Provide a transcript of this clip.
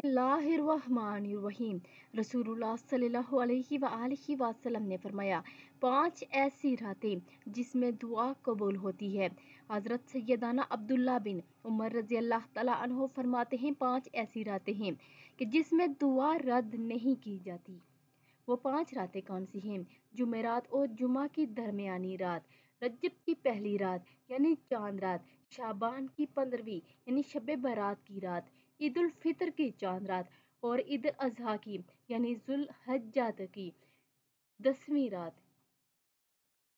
बसमीम रसूलुल्लाह वसल्लम ने फरमाया पांच ऐसी रातें जिसमें दुआ कबूल होती है हज़रत सैदाना अब्दुल्ला बिन उमर रज़ी अल्लाह तहो फरमाते हैं पांच ऐसी रातें हैं कि जिसमें दुआ रद्द नहीं की जाती वो पांच रातें कौन सी हैं जुमेरात और जुमा की दरमियानी रात रजब की पहली रात यानी चांद रात शाबान की पंद्रहवीं यानी शब बारात की रात ईद उल फितर की चांद रात और ईद अजहा की यानी जुल हज्जा की दसवीं रात